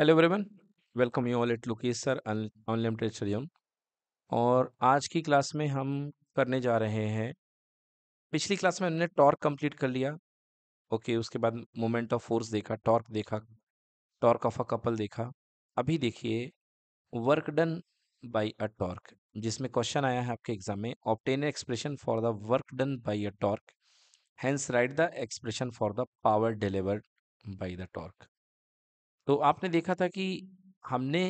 Hello everyone welcome you all इट लुकी sir unlimited stadium और आज की क्लास में हम करने जा रहे हैं पिछली क्लास में हमने टॉर्क कंप्लीट कर लिया ओके okay, उसके बाद मोमेंट ऑफ फोर्स देखा टॉर्क देखा टॉर्क ऑफ अ कपल देखा अभी देखिए work done by a torque जिसमें क्वेश्चन आया है आपके एग्जाम में obtain expression for the work done by a torque hence write the expression for the power delivered by the torque तो आपने देखा था कि हमने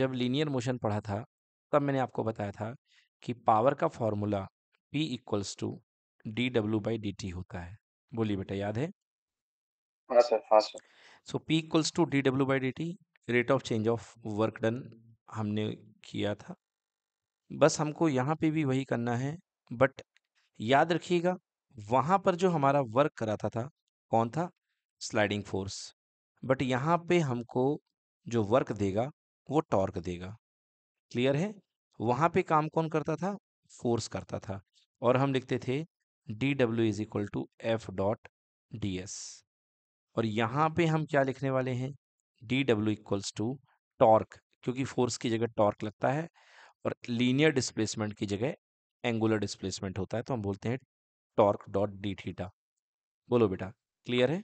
जब लीनियर मोशन पढ़ा था तब मैंने आपको बताया था कि पावर का formula P equals to D W by D T होता है बोलिए बेटा याद है हाँ सो हाँ P equals to D W by D T rate of change of work done हमने किया था बस हमको यहाँ पे भी वही करना है बट याद रखिएगा वहाँ पर जो हमारा वर्क कराता था कौन था स्लाइडिंग फोर्स बट यहाँ पे हमको जो वर्क देगा वो टॉर्क देगा क्लियर है वहां पे काम कौन करता था फोर्स करता था और हम लिखते थे D W is equal to F dot D S और यहाँ पे हम क्या लिखने वाले हैं D W equals to torque क्योंकि फोर्स की जगह टॉर्क लगता है और लीनियर डिस्प्लेसमेंट की जगह एंगुलर डिस्प्लेसमेंट होता है तो हम बोलते हैं टॉर्क डॉट डी थीटा बोलो बेटा क्लियर है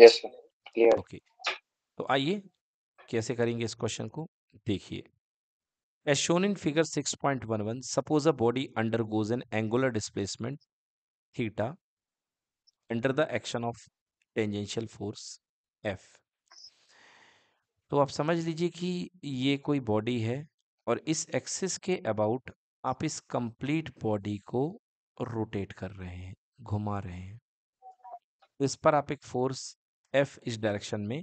यस yes, क्लियर ओके तो आइए कैसे करेंगे इस क्वेश्चन को देखिए as shown in figure 6.11 suppose a body undergoes an angular displacement theta under the action of tangential force F तो आप समझ लीजिए कि ये कोई बॉडी है और इस एक्सिस के अबाउट आप इस कंप्लीट बॉडी को रोटेट कर रहे हैं घुमा रहे हैं इस पर आप एक फोर्स एफ इस डायरेक्शन में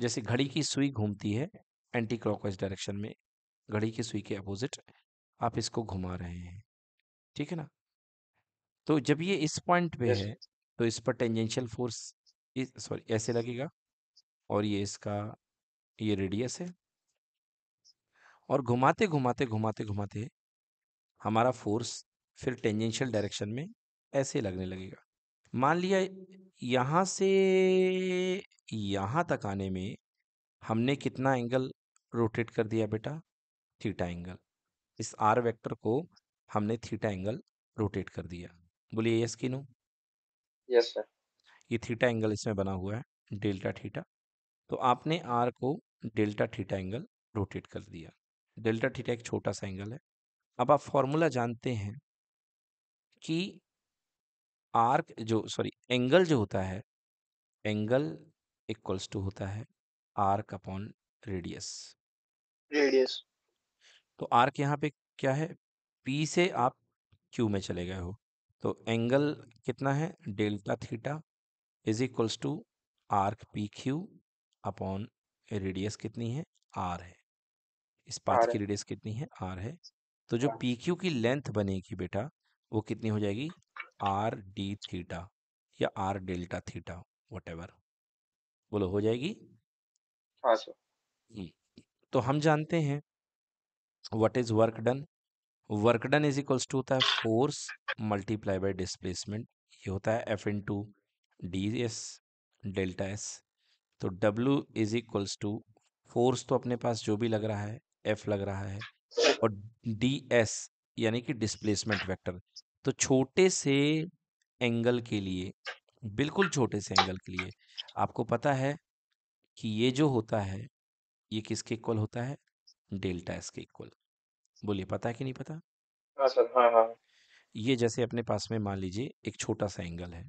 जैसे घड़ी की सुई घूमती है एंटी क्लॉकवाइज डायरेक्शन में घड़ी की सुई के अपोजिट आप इसको घुमा रहे हैं ठीक है ना तो जब ये इस पॉइंट पे है तो इस पर टेंजेंशियल फोर्स सॉरी ऐसे लगेगा और ये इसका ये रेडियस है और घुमाते घुमाते घुमाते घुमाते हमारा फोर्स फिर टेंजेंशियल डायरेक्शन में ऐसे लगने लगेगा मान लिया यहाँ से यहाँ तक आने में हमने कितना एंगल रोटेट कर दिया बेटा थीटा एंगल इस आर वेक्टर को हमने थीटा एंगल रोटेट कर दिया बोलिए यस कि नो यस सर ये थीटा एंगल इसमें बना हुआ है डेल्टा थीटा तो आपने आर को डेल्टा थीटा एंगल रोटेट कर दिया डेल्टा थीटा एक छोटा सा एंगल है अब आप फॉर्मूला जानते हैं कि आर्क जो सॉरी एंगल जो होता है एंगल इक्वल्स टू होता है आर्क अपॉन रेडियस रेडियस तो आर्क यहाँ पे क्या है पी से आप क्यू में चले गए हो तो एंगल कितना है delta theta is equals to arc P Q upon radius कितनी है आर है इस पाथ की रेडियस कितनी है आर है तो जो हाँ। पी क्यू की लेंथ बनेगी बेटा वो कितनी हो जाएगी आर डी थीटा या आर डेल्टा थीटा वट बोलो हो जाएगी हाँ तो हम जानते हैं what is work done work done is equals to होता है फोर्स मल्टीप्लाई बाय डिस्प्लेसमेंट ये होता है F into D S delta S तो W is equals to force तो अपने पास जो भी लग रहा है एफ लग रहा है और डी एस यानी कि डिस्प्लेसमेंट वेक्टर तो छोटे से एंगल के लिए बिल्कुल छोटे से एंगल के लिए आपको पता है कि ये जो होता है ये किसके इक्वल होता है डेल्टा एस के इक्वल बोलिए पता है कि नहीं पता हाँ सर हाँ हाँ ये जैसे अपने पास में मान लीजिए एक छोटा सा एंगल है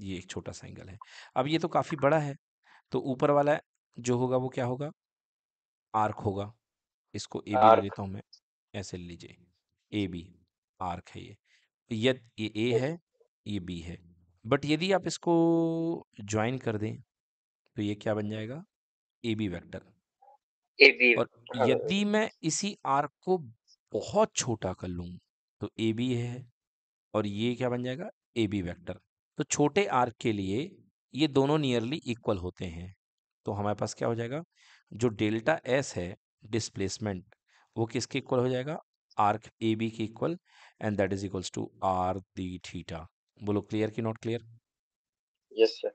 ये एक छोटा सा एंगल है अब ये तो काफ़ी बड़ा है तो ऊपर वाला जो होगा वो क्या होगा आर्क होगा इसको ए बी देता लेता हूँ मैं ऐसे ले लीजिए ए बी आर्क है ये यद ये ए है ये बी है बट यदि आप इसको ज्वाइन कर दें तो ये क्या बन जाएगा ए बी वैक्टर और हाँ। यदि मैं इसी आर्क को बहुत छोटा कर लूँ तो ए बी है और ये क्या बन जाएगा ए बी वैक्टर तो छोटे आर्क के लिए ये दोनों नियरली इक्वल होते हैं तो हमारे पास क्या हो जाएगा जो डेल्टा एस है डिस्प्लेसमेंट वो किसके इक्वल हो जाएगा आर्क ए बी के equal and that is equals to r d theta बोलो क्लियर कि नॉट क्लियर यस सर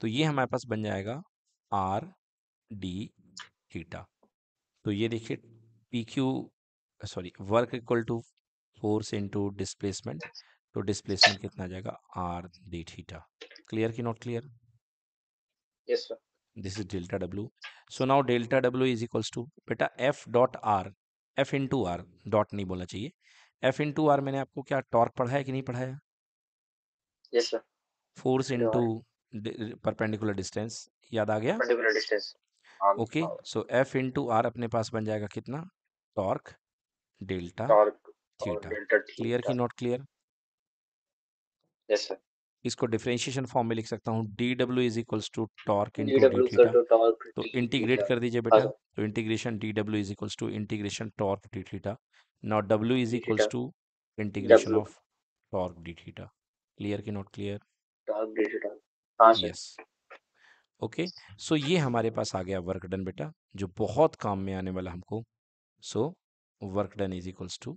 तो ये हमारे पास बन जाएगा आर डी थीटा तो ये देखिए P Q sorry work equal to force into displacement तो डिस्प्लेसमेंट कितना जाएगा आर डी थीटा क्लियर कि not clear yes sir this is delta W so now delta W is equals to बेटा F dot R F into R dot नहीं बोलना चाहिए F into are मैंने आपको क्या टॉर्क पढ़ाया कि नहीं पढ़ाया yes sir force to perpendicular distance याद आ गया okay so F into R अपने पास बन जाएगा कितना टॉर्क डेल्टा थीटा क्लियर की नॉट क्लियर यस सर इसको डिफरेंशिएशन फॉर्म में लिख सकता हूँ D W is equals to torque in तो इंटीग्रेट कर दीजिए बेटा हाँ। तो integration D W is equals to integration torque D theta now W is equals to integration of torque D theta clear की not clear yes okay so ये हमारे पास आ गया वर्क डन बेटा जो बहुत काम में आने वाला हमको so work done is equals to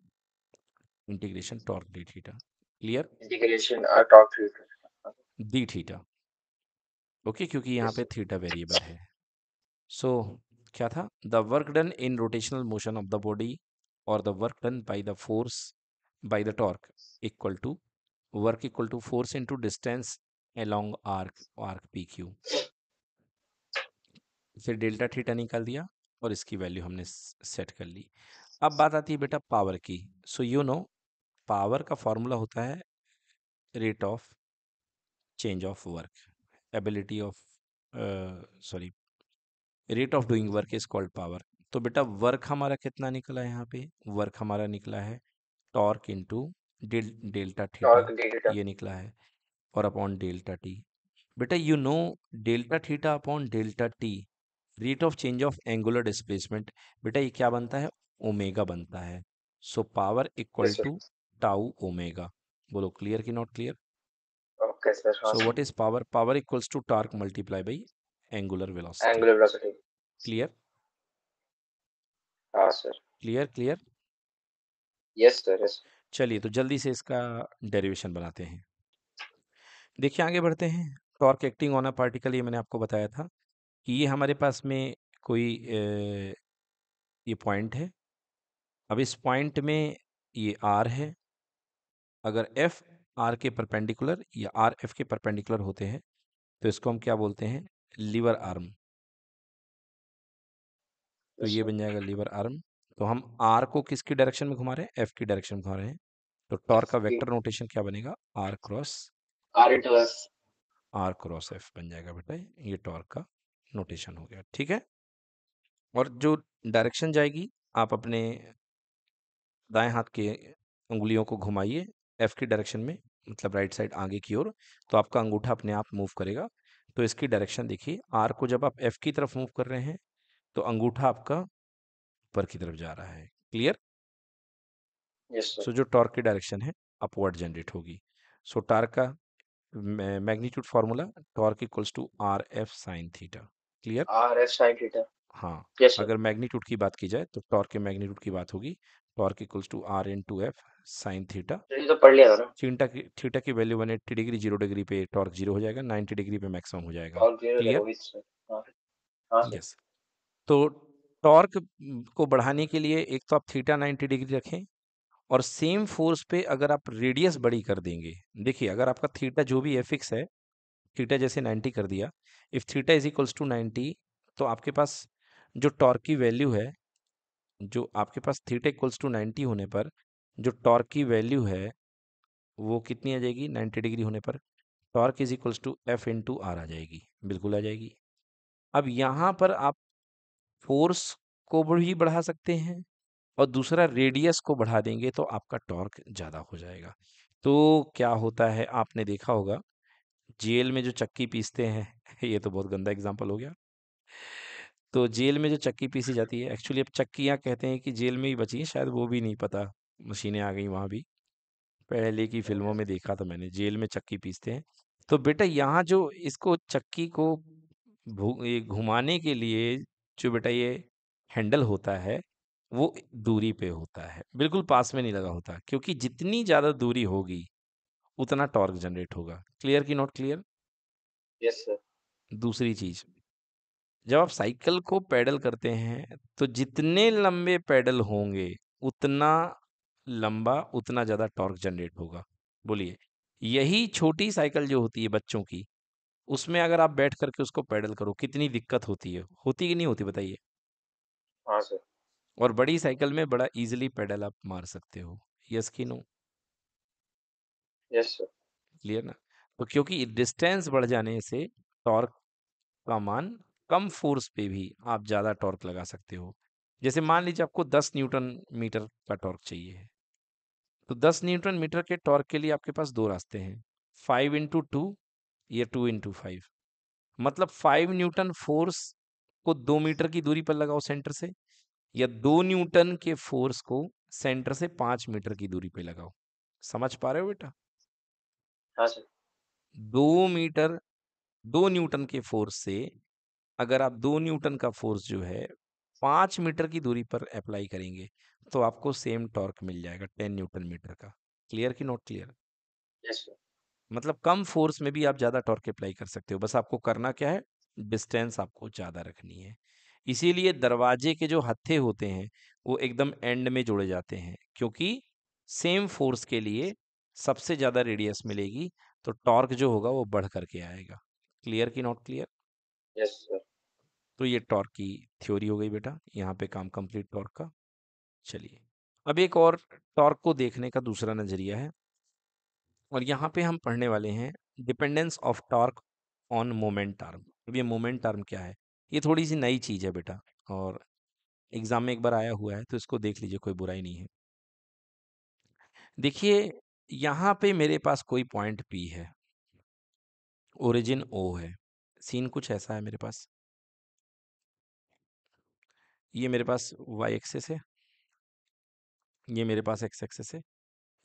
integration torque D theta clear integration torque theta D theta okay क्योंकि यहाँ पे थीटा वेरिएबल है सो so, क्या था the work done in rotational motion of the body और the work done by the force by the torque equal to work equal to force into distance along arc arc P Q फिर delta theta निकाल दिया और इसकी value हमने set कर ली अब बात आती है बेटा पावर की सो यू नो पावर का फॉर्मूला होता है rate of change of work ability of sorry rate of doing work is called power तो बेटा वर्क हमारा कितना निकला है यहाँ पे वर्क हमारा निकला है torque into delta theta ये निकला है और अपॉन डेल्टा टी बेटा you know delta theta upon delta T rate of change of angular displacement बेटा ये क्या बनता है ओमेगा बनता है so power equal to tau omega बोलो क्लियर की not clear Okay, sir. So what is power? Power equals to torque multiplied by angular velocity. Angular velocity. Clear? हाँ sir clear clear yes sir yes चलिए तो जल्दी से इसका derivation बनाते हैं देखिए आगे बढ़ते हैं torque acting on a particle ये मैंने आपको बताया था कि ये हमारे पास में कोई ए, ये पॉइंट है अब इस पॉइंट में ये आर है अगर एफ आर के परपेंडिकुलर या आर एफ के परपेंडिकुलर होते हैं तो इसको हम क्या बोलते हैं लीवर आर्म तो ये अच्छा। बन जाएगा लीवर आर्म तो हम आर को किसकी डायरेक्शन में घुमा रहे हैं एफ की डायरेक्शन में घुमा रहे हैं तो टॉर्क का वेक्टर नोटेशन क्या बनेगा R cross R cross R cross F बन जाएगा बेटा ये टॉर्क का नोटेशन हो गया ठीक है और जो डायरेक्शन जाएगी आप अपने दाएं हाथ के उंगलियों को घुमाइए एफ की डायरेक्शन में मतलब राइट साइड आगे की ओर तो आपका अंगूठा अपने आप मूव करेगा तो इसकी डायरेक्शन देखिए आर को जब आप एफ की तरफ मूव कर रहे हैं तो अंगूठा आपका ऊपर की तरफ जा रहा है clear yes yes, so so, जो टॉर्क की डायरेक्शन है अपवर्ड जनरेट होगी सो टॉर्क टार्क का magnitude formula torque equals to R F sine theta clear R F sine theta हाँ yes, अगर मैग्नीट्यूड की बात की जाए तो टॉर्क के मैग्नीट्यूड की बात होगी torque equals to R into F sine theta तो पढ़ लिया था थीटा की थीटा की value one eighty degree zero degree पे टॉर्क जीरो हो जाएगा 90 डिग्री पे मैक्सिमम हो जाएगा क्लियर हाँ, हाँ यस तो टॉर्क को बढ़ाने के लिए एक तो आप थीटा नाइन्टी डिग्री रखें और सेम फोर्स पे अगर आप रेडियस बड़ी कर देंगे देखिए अगर आपका थीटा जो भी है फिक्स है थीटा जैसे 90 कर दिया if theta is equals to 90 तो आपके पास जो टॉर्क की वैल्यू है जो आपके पास थीटा इक्वल्स टू 90 होने पर जो टॉर्क की वैल्यू है वो कितनी आ जाएगी 90 डिग्री होने पर torque is equals to F into R आ जाएगी बिल्कुल आ जाएगी अब यहाँ पर आप फोर्स को भी बढ़ा सकते हैं और दूसरा रेडियस को बढ़ा देंगे तो आपका टॉर्क ज़्यादा हो जाएगा तो क्या होता है आपने देखा होगा जेल में जो चक्की पीसते हैं ये तो बहुत गंदा एग्जाम्पल हो गया तो जेल में जो चक्की पीसी जाती है एक्चुअली अब चक्कियाँ कहते हैं कि जेल में ही बची हैं शायद वो भी नहीं पता मशीनें आ गई वहाँ भी। पहले की फ़िल्मों में देखा था मैंने, जेल में चक्की पीसते हैं। तो बेटा यहाँ जो इसको चक्की को घुमाने के लिए जो बेटा ये हैंडल होता है, वो दूरी पे होता है। बिल्कुल पास में नहीं लगा होता, क्योंकि जितनी ज़्यादा दूरी होगी, उतना टॉर्क जनरेट होगा। क्लियर की नॉट क्लियर? Yes sir. दूसरी चीज़, जब आप साइकिल को पैडल करते हैं, तो जितने लंबे पैडल होंगे, उतना लंबा उतना ज़्यादा टॉर्क जनरेट होगा बोलिए यही छोटी साइकिल जो होती है बच्चों की उसमें अगर आप बैठ करके उसको पैडल करो कितनी दिक्कत होती है होती कि नहीं होती बताइए हाँ, और बड़ी साइकिल में बड़ा इजीली पैडल आप मार सकते हो यस की नो यस क्लियर ना तो क्योंकि डिस्टेंस बढ़ जाने से टॉर्क का मान कम फोर्स पे भी आप ज़्यादा टॉर्क लगा सकते हो जैसे मान लीजिए आपको 10 न्यूटन मीटर का टॉर्क चाहिए है तो 10 न्यूटन मीटर के टॉर्क के लिए आपके पास दो रास्ते हैं फाइव इंटू टू या टू इंटू फाइव मतलब फाइव न्यूटन फोर्स को दो मीटर की दूरी पर लगाओ सेंटर से या दो न्यूटन के फोर्स को सेंटर से पांच मीटर की दूरी पर लगाओ समझ पा रहे हो बेटा हाँ दो मीटर दो न्यूटन के फोर्स से अगर आप दो न्यूटन का फोर्स जो है पाँच मीटर की दूरी पर अप्लाई करेंगे तो आपको सेम टॉर्क मिल जाएगा टेन न्यूटन मीटर का क्लियर की नॉट क्लियर yes, मतलब कम फोर्स में भी आप ज़्यादा टॉर्क अप्लाई कर सकते हो बस आपको करना क्या है डिस्टेंस आपको ज़्यादा रखनी है इसीलिए दरवाजे के जो हत्थे होते हैं वो एकदम एंड में जोड़े जाते हैं क्योंकि सेम फोर्स के लिए सबसे ज़्यादा रेडियस मिलेगी तो टॉर्क जो होगा वो बढ़ करके आएगा क्लियर की नॉट क्लियर यस सर तो ये टॉर्क की थ्योरी हो गई बेटा यहाँ पे काम कंप्लीट टॉर्क का चलिए अब एक और टॉर्क को देखने का दूसरा नज़रिया है और यहाँ पे हम पढ़ने वाले हैं dependence of torque on moment term अब ये मोमेंट टर्म क्या है ये थोड़ी सी नई चीज़ है बेटा और एग्ज़ाम में एक बार आया हुआ है तो इसको देख लीजिए कोई बुराई नहीं है देखिए यहाँ पे मेरे पास कोई पॉइंट पी है ओरिजिन ओ है सीन कुछ ऐसा है मेरे पास ये मेरे पास वाई एक्सेस है ये मेरे पास एक्स एक्सेस है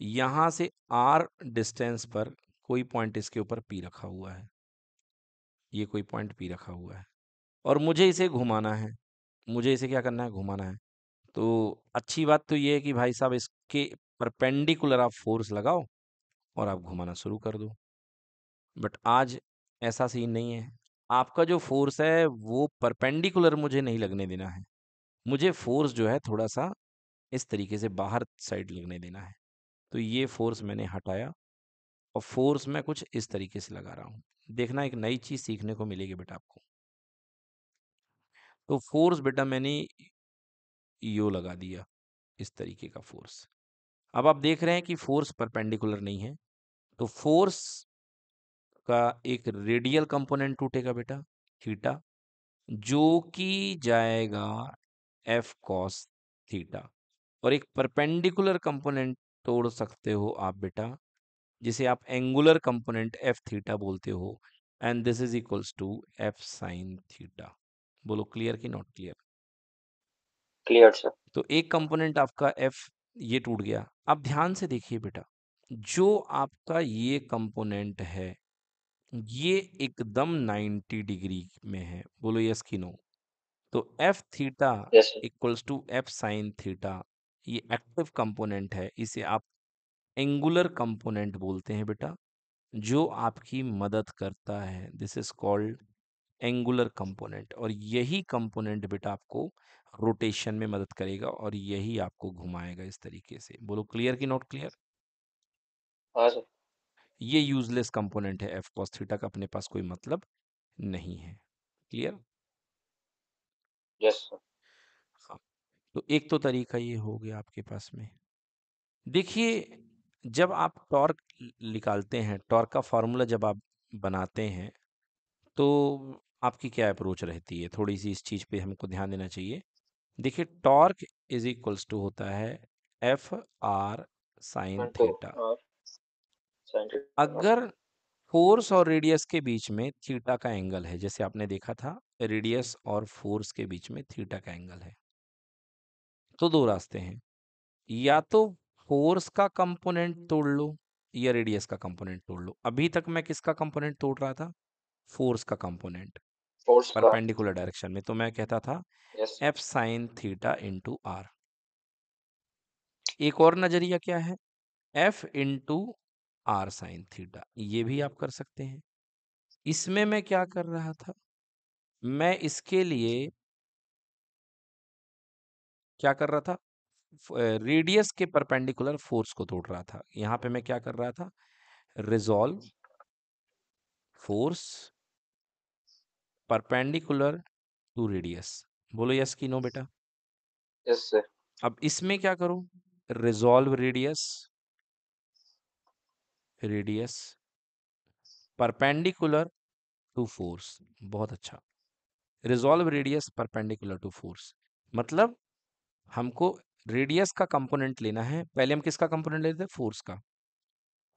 यहाँ से आर डिस्टेंस पर कोई पॉइंट इसके ऊपर पी रखा हुआ है ये कोई पॉइंट पी रखा हुआ है और मुझे इसे घुमाना है मुझे इसे क्या करना है घुमाना है तो अच्छी बात तो ये है कि भाई साहब इसके परपेंडिकुलर आप फोर्स लगाओ और आप घुमाना शुरू कर दो बट आज ऐसा सीन नहीं है आपका जो फोर्स है वो परपेंडिकुलर मुझे नहीं लगने देना है मुझे फोर्स जो है थोड़ा सा इस तरीके से बाहर साइड लगने देना है तो ये फोर्स मैंने हटाया और फोर्स मैं कुछ इस तरीके से लगा रहा हूँ देखना एक नई चीज़ सीखने को मिलेगी बेटा आपको तो फोर्स बेटा मैंने यो लगा दिया इस तरीके का फोर्स अब आप देख रहे हैं कि फोर्स परपेंडिकुलर नहीं है तो फोर्स का एक रेडियल कंपोनेंट टूटेगा बेटा थीटा जो कि जाएगा एफ कॉस थीटा और एक परपेंडिकुलर कंपोनेंट तोड़ सकते हो आप बेटा जिसे आप एंगुलर कंपोनेंट एफ थीटा बोलते हो and this is equals to F sine theta बोलो क्लियर की नॉट क्लियर क्लियर सर तो एक कंपोनेंट आपका एफ ये टूट गया अब ध्यान से देखिए बेटा जो आपका ये कंपोनेंट है ये एकदम 90 डिग्री में है बोलो यस की नो तो F theta equals to F sine theta ये एक्टिव कंपोनेंट है इसे आप एंगुलर कंपोनेंट बोलते हैं बेटा जो आपकी मदद करता है this is called angular component और यही कंपोनेंट बेटा आपको रोटेशन में मदद करेगा और यही आपको घुमाएगा इस तरीके से बोलो क्लियर की नॉट क्लियर हाँ ये यूजलेस कंपोनेंट है एफ कॉस थीटा का अपने पास कोई मतलब नहीं है क्लियर यस हाँ, तो एक तो तरीका ये हो गया आपके पास में देखिए जब आप टॉर्क निकालते हैं टॉर्क का फॉर्मूला जब आप बनाते हैं तो आपकी क्या अप्रोच रहती है थोड़ी सी इस चीज़ पे हमको ध्यान देना चाहिए देखिए टॉर्क इज इक्वल्स टू होता है एफ आर साइन हाँ, तो थीटा अगर फोर्स और रेडियस के बीच में थीटा का एंगल है जैसे आपने देखा था रेडियस और फोर्स के बीच में थीटा का एंगल है तो दो रास्ते हैं या तो फोर्स का कंपोनेंट तोड़ लो या रेडियस का कंपोनेंट तोड़ लो अभी तक मैं किसका कंपोनेंट तोड़ रहा था फोर्स का कंपोनेंट परपेंडिकुलर डायरेक्शन में तो मैं कहता था F sine theta into R एक और नजरिया क्या है F into R sine theta ये भी आप कर सकते हैं इसमें मैं क्या कर रहा था मैं इसके लिए क्या कर रहा था रेडियस के परपेंडिकुलर फोर्स को तोड़ रहा था यहां पे मैं क्या कर रहा था resolve force perpendicular to radius बोलो यस की नो बेटा यस सर अब इसमें क्या करूं resolve radius radius perpendicular to force बहुत अच्छा resolve radius perpendicular to force मतलब हमको रेडियस का कंपोनेंट लेना है पहले हम किसका कंपोनेंट लेते हैं फोर्स का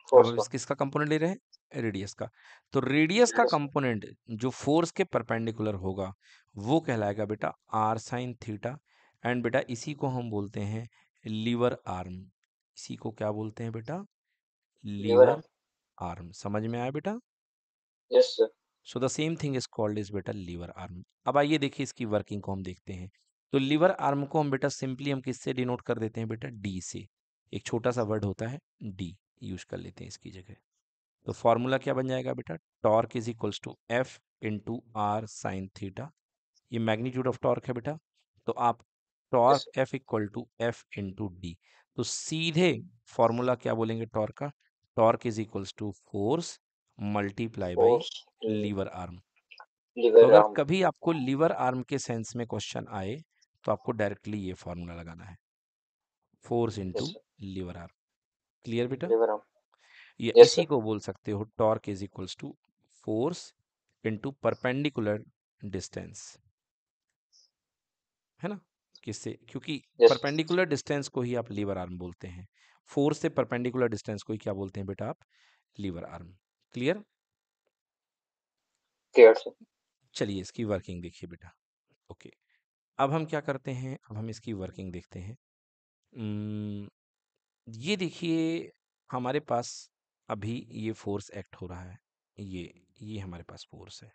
फोर्स किसका कंपोनेंट ले रहे हैं रेडियस का तो रेडियस का कंपोनेंट जो फोर्स के परपेंडिकुलर होगा वो कहलाएगा बेटा आर साइन थीटा एंड बेटा इसी को हम बोलते हैं लीवर आर्म इसी को क्या बोलते हैं बेटा लीवर आर्म समझ में आया बेटा yes sir so the same thing is called is बेटा लीवर आर्म अब आइए देखिए इसकी वर्किंग को हम देखते हैं तो लीवर आर्म को हम बेटा सिंपली हम किससे डिनोट कर देते हैं बेटा डी से एक छोटा सा वर्ड होता है डी यूज कर लेते हैं इसकी जगह तो फॉर्मूला क्या बन जाएगा बेटा torque is equals to F into R sine theta ये मैग्नीट्यूड ऑफ टॉर्क है बेटा तो आप torque F equal to F into D तो सीधे फॉर्मूला क्या बोलेंगे टॉर्क का torque is equals to force multiply तो बाई लीवर आर्म तो अगर कभी आपको लीवर आर्म के सेंस में क्वेश्चन आए तो आपको डायरेक्टली ये फॉर्मूला लगाना है force into lever arm clear बेटा ये इसी को बोल सकते हो torque is equals to force into perpendicular distance है ना किससे क्योंकि परपेंडिकुलर डिस्टेंस को ही आप लीवर आर्म बोलते हैं फोर्स से परपेंडिकुलर डिस्टेंस को ही क्या बोलते हैं बेटा आप लीवर आर्म क्लियर क्लियर चलिए इसकी वर्किंग देखिए बेटा ओके अब हम क्या करते हैं अब हम इसकी वर्किंग देखते हैं ये देखिए हमारे पास अभी ये फोर्स एक्ट हो रहा है ये ये हमारे पास फोर्स है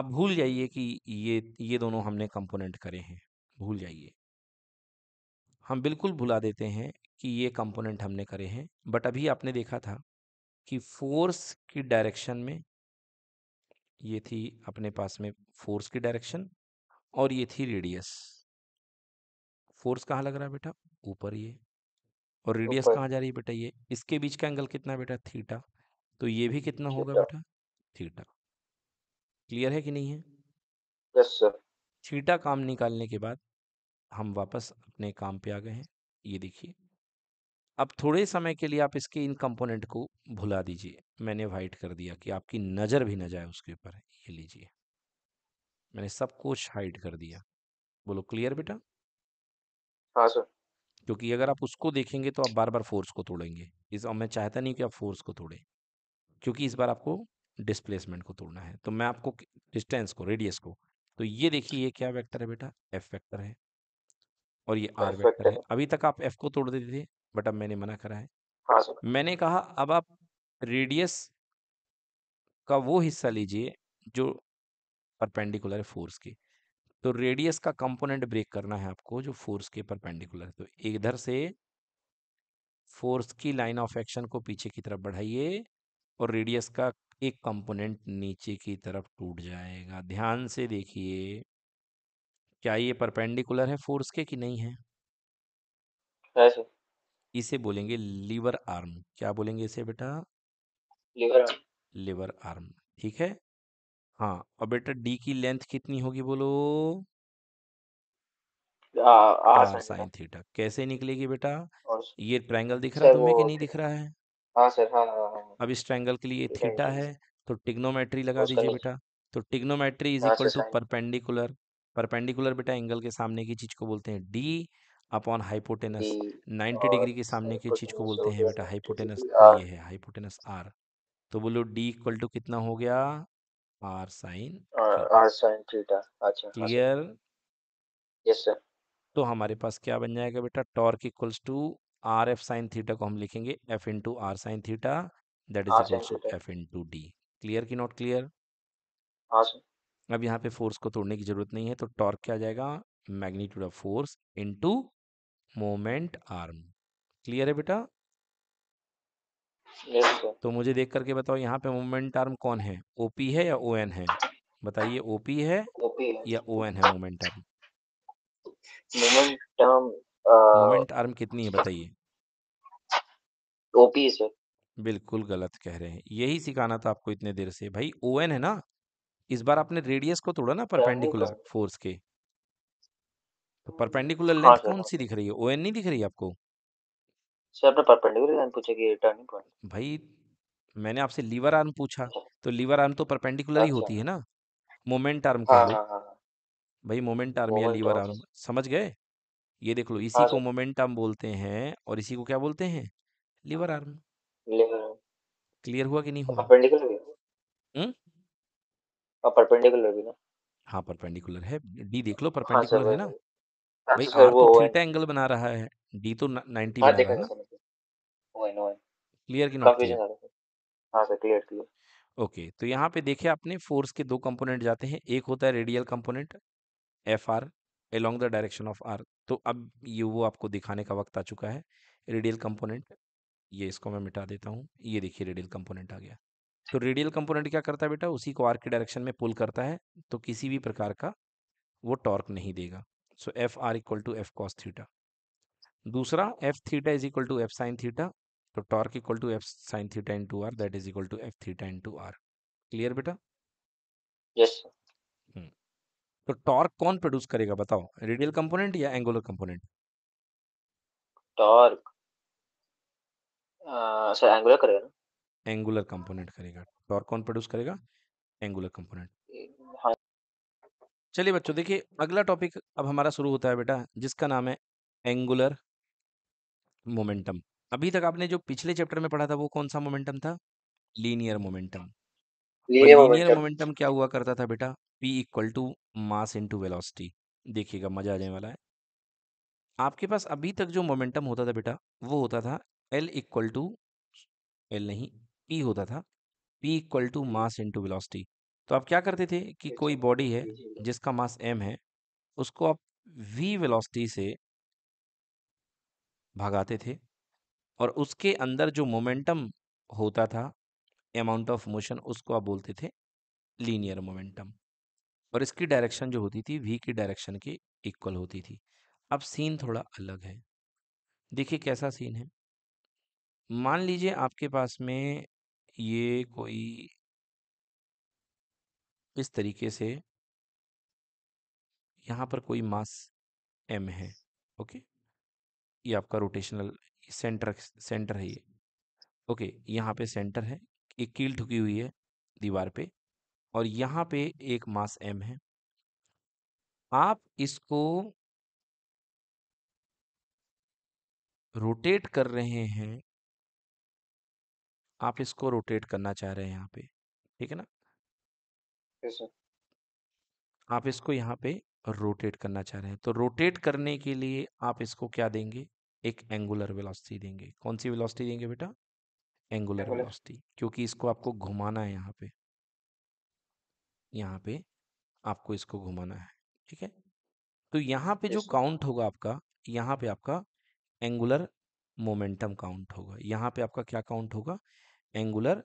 आप भूल जाइए कि ये ये दोनों हमने कंपोनेंट करे हैं भूल जाइए हम बिल्कुल भुला देते हैं कि ये कंपोनेंट हमने करे हैं बट अभी आपने देखा था कि फोर्स की डायरेक्शन में ये थी अपने पास में फोर्स की डायरेक्शन और ये थी रेडियस फोर्स कहाँ लग रहा है बेटा ऊपर ये और रेडियस कहाँ जा रही है बेटा ये इसके बीच का एंगल कितना बेटा थीटा तो ये भी कितना होगा बेटा थीटा क्लियर है कि नहीं है यस सर थीटा काम निकालने के बाद हम वापस अपने काम पे आ गए हैं ये देखिए अब थोड़े समय के लिए आप इसके इन कंपोनेंट को भुला दीजिए मैंने वाइट कर दिया कि आपकी नज़र भी न जाए उसके ऊपर ये लीजिए मैंने सब कुछ हाइड कर दिया बोलो क्लियर बेटा हाँ सर क्योंकि अगर आप उसको देखेंगे तो आप बार बार फोर्स को तोड़ेंगे इस और मैं चाहता नहीं कि आप फोर्स को तोड़ें क्योंकि इस बार आपको डिस्प्लेसमेंट को तोड़ना है तो मैं आपको डिस्टेंस को रेडियस को तो ये देखिए ये क्या वेक्टर है बेटा एफ वेक्टर है और ये आर वेक्टर है अभी तक आप एफ को तोड़ देते थे बट अब मैंने मना करा है हाँ, हाँ। मैंने कहा अब आप रेडियस का वो हिस्सा लीजिए जो परपेंडिकुलर है फोर्स के तो रेडियस का कंपोनेंट ब्रेक करना है आपको जो फोर्स के परपेंडिकुलर है तो इधर से फोर्स की लाइन ऑफ एक्शन को पीछे की तरफ बढ़ाइए और रेडियस का एक कंपोनेंट नीचे की तरफ टूट जाएगा ध्यान से देखिए क्या ये परपेंडिकुलर है फोर्स के कि नहीं है इसे बोलेंगे लीवर आर्म क्या बोलेंगे इसे बेटा लीवर आर्म लीवर आर्म ठीक है हाँ और बेटा डी की लेंथ कितनी होगी बोलो आर साइन थीटा कैसे निकलेगी बेटा ये ट्रायंगल दिख रहा है तुम्हें कि नहीं दिख रहा है हाँ सर हाँ, हाँ, हाँ।, हाँ। अब इस ट्रायंगल के लिए थीटा है तो टिग्नोमेट्री लगा दीजिए बेटा तो टिग्नोमेट्री इज हाँ, इक्वल टू परपेंडिकुलर परपेंडिकुलर बेटा एंगल के सामने की चीज को बोलते हैं डी अपॉन हाइपोटेनस 90 डिग्री के सामने की चीज़ को बोलते हैं बेटा हाइपोटेनस ये है हाइपोटेनस आर तो बोलो डी इक्वल टू कितना हो गया R sine R sine theta अच्छा क्लियर यस सर तो हमारे पास क्या बन जाएगा बेटा torque equals to R F sine theta को हम लिखेंगे F into R sine theta that is equals to F into D clear की नॉट क्लियर हाँ, अब यहाँ पे फोर्स को तोड़ने की जरूरत नहीं है तो टॉर्क क्या जाएगा magnitude of force into moment arm clear है बेटा तो मुझे देख करके बताओ यहाँ पे मोमेंट आर्म कौन है ओपी है या ओ एन है बताइए ओपी है या ओ एन है moment arm moment arm moment arm कितनी है बताइए ओपी सर बिल्कुल गलत कह रहे हैं यही सिखाना था आपको इतने देर से भाई ओ एन है ना इस बार आपने रेडियस को तोड़ा ना परपेंडिकुलर फोर्स के तो परपेंडिकुलर हाँ लेंथ सर कौन हाँ सी दिख रही है ओ एन नहीं दिख रही आपको सर आपने परपेंडिकुलर लेंथ पूछा कि टर्निंग पॉइंट भाई मैंने आपसे लीवर आर्म पूछा अच्छा तो लीवर आर्म तो परपेंडिकुलर ही अच्छा होती है ना मोमेंट आर्म का हाँ, हाँ हाँ हाँ भाई मोमेंट आर्म या मोमेंट लीवर आर्म समझ गए ये देख लो इसी हाँ को मोमेंट आर्म बोलते हैं और इसी को क्या बोलते हैं लीवर आर्म क्लियर हुआ कि नहीं हुआ परपेंडिकुलर परपेंडिकुलर भी ना हाँ परपेंडिकुलर है डी देख लो परपेंडिकुलर है ना भाई तो आर तो थीटा एंगल बना रहा है डी तो नाइन्टी हाँ, बना रहा है ना सर क्लियर की नॉट अच्छा क्लियर कंफ्यूजन हाँ सर क्लियर क्लियर ओके तो यहाँ पे देखिए आपने फोर्स के दो कंपोनेंट जाते हैं एक होता है radial component F R along the direction of R तो अब ये वो आपको दिखाने का वक्त आ चुका है रेडियल कंपोनेंट ये इसको मैं मिटा देता हूँ ये देखिए रेडियल कंपोनेंट आ गया तो रेडियल कंपोनेंट क्या करता है बेटा उसी को आर के डायरेक्शन में पुल करता है तो किसी भी प्रकार का वो टॉर्क नहीं देगा so F R equal to F cos theta दूसरा F theta is equal to F sine theta तो torque equal to F sine theta into R that is equal to F theta into R clear बेटा yes hmm, तो torque कौन produce करेगा बताओ radial component या angular component torque sir angular करेगा angular component करेगा torque कौन produce करेगा एंगुलर कंपोनेंट चलिए बच्चों देखिए अगला टॉपिक अब हमारा शुरू होता है बेटा जिसका नाम है एंगुलर मोमेंटम अभी तक आपने जो पिछले चैप्टर में पढ़ा था वो कौन सा मोमेंटम था लीनियर मोमेंटम लीनियर मोमेंटम क्या हुआ करता था बेटा P equal to mass into velocity देखिएगा मजा आ जाने वाला है आपके पास अभी तक जो मोमेंटम होता था बेटा वो होता था एल इक्वल टू एल नहीं पी होता था P equal to mass into velocity तो आप क्या करते थे कि अच्छा, कोई अच्छा। बॉडी है जिसका मास एम है उसको आप वी वेलोसिटी से भगाते थे और उसके अंदर जो मोमेंटम होता था अमाउंट ऑफ मोशन उसको आप बोलते थे लीनियर मोमेंटम और इसकी डायरेक्शन जो होती थी वी की डायरेक्शन के इक्वल होती थी अब सीन थोड़ा अलग है देखिए कैसा सीन है मान लीजिए आपके पास में ये कोई किस तरीके से यहाँ पर कोई मास एम है ओके ये आपका रोटेशनल सेंटर सेंटर है ये ओके यहाँ पे सेंटर है एक कील ठुकी हुई है दीवार पे और यहाँ पे एक मास एम है आप इसको रोटेट कर रहे हैं आप इसको रोटेट करना चाह रहे हैं यहाँ पे ठीक है ना आप इसको यहाँ पे रोटेट करना चाह रहे हैं तो रोटेट करने के लिए आप इसको क्या देंगे एक एंगुलर वेलोसिटी देंगे कौन सी वेलोसिटी देंगे बेटा एंगुलर वेलोसिटी क्योंकि इसको आपको घुमाना है यहाँ पे यहाँ पे आपको इसको घुमाना है ठीक है तो यहाँ पे जो काउंट होगा आपका यहाँ पे आपका एंगुलर मोमेंटम काउंट होगा यहाँ पे आपका क्या काउंट होगा एंगुलर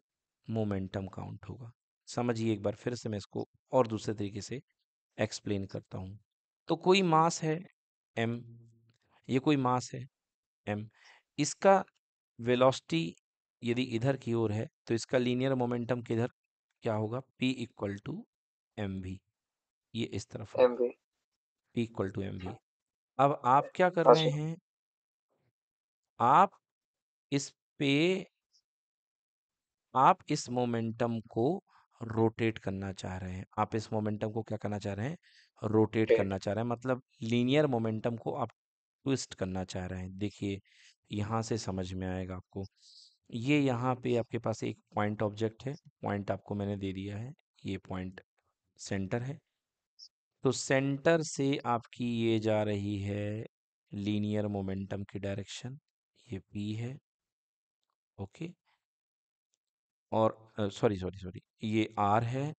मोमेंटम काउंट होगा समझिए एक बार फिर से मैं इसको और दूसरे तरीके से एक्सप्लेन करता हूँ तो कोई मास है एम ये कोई मास है एम इसका वेलोसिटी यदि इधर की ओर है तो इसका लीनियर मोमेंटम किधर क्या होगा p इक्वल टू एम भी ये इस तरफ M p equal to M भी अब आप क्या कर रहे हैं आप इस पे आप इस मोमेंटम को रोटेट करना चाह रहे हैं आप इस मोमेंटम को क्या करना चाह रहे हैं रोटेट करना चाह रहे हैं मतलब लीनियर मोमेंटम को आप ट्विस्ट करना चाह रहे हैं देखिए यहाँ से समझ में आएगा आपको ये यहाँ पे आपके पास एक पॉइंट ऑब्जेक्ट है पॉइंट आपको मैंने दे दिया है ये पॉइंट सेंटर है तो सेंटर से आपकी ये जा रही है लीनियर मोमेंटम की डायरेक्शन ये पी है ओके और सॉरी सॉरी सॉरी ये आर है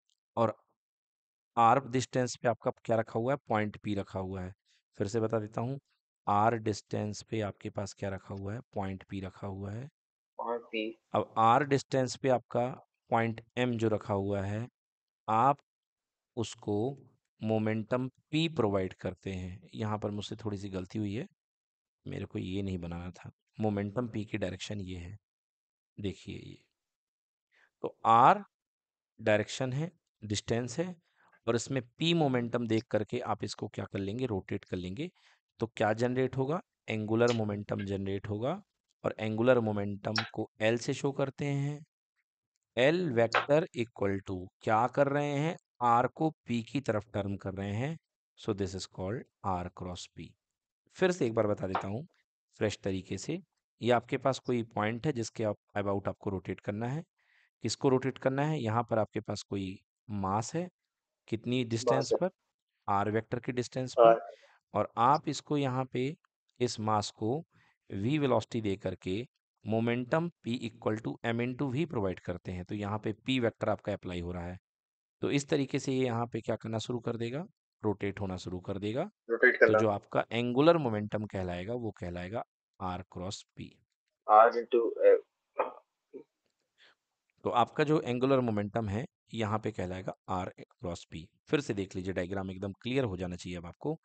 और आर डिस्टेंस पे आपका क्या रखा हुआ है पॉइंट पी रखा हुआ है फिर से बता देता हूँ आर डिस्टेंस पे आपके पास क्या रखा हुआ है पॉइंट पी रखा हुआ है अब आर डिस्टेंस पे आपका पॉइंट एम जो रखा हुआ है आप उसको मोमेंटम पी प्रोवाइड करते हैं यहाँ पर मुझसे थोड़ी सी गलती हुई है मेरे को ये नहीं बनाना था मोमेंटम पी की डायरेक्शन ये है देखिए ये तो आर डायरेक्शन है डिस्टेंस है और इसमें पी मोमेंटम देख करके आप इसको क्या कर लेंगे रोटेट कर लेंगे तो क्या जनरेट होगा एंगुलर मोमेंटम जनरेट होगा और एंगुलर मोमेंटम को एल से शो करते हैं एल वेक्टर इक्वल टू क्या कर रहे हैं आर को पी की तरफ टर्म कर रहे हैं so this is called R cross P फिर से एक बार बता देता हूँ फ्रेश तरीके से ये आपके पास कोई पॉइंट है जिसके आप अबाउट आपको रोटेट करना है किसको रोटेट करना है यहाँ पर आपके पास कोई मास है कितनी डिस्टेंस पर आर वेक्टर की डिस्टेंस पर हाँ। और आप इसको यहाँ पे इस मास को वी वेलोसिटी दे करके momentum P equal to M into V provide करते हैं तो यहाँ पे पी वेक्टर आपका अप्लाई हो रहा है तो इस तरीके से ये यहाँ पे क्या करना शुरू कर देगा रोटेट होना शुरू कर देगा तो जो आपका एंगुलर मोमेंटम कहलाएगा वो कहलाएगा R cross P R into तो आपका जो एंगुलर मोमेंटम है यहाँ पे कहलाएगा आर क्रॉस पी फिर से देख लीजिए डायग्राम एकदम क्लियर हो जाना चाहिए अब आपको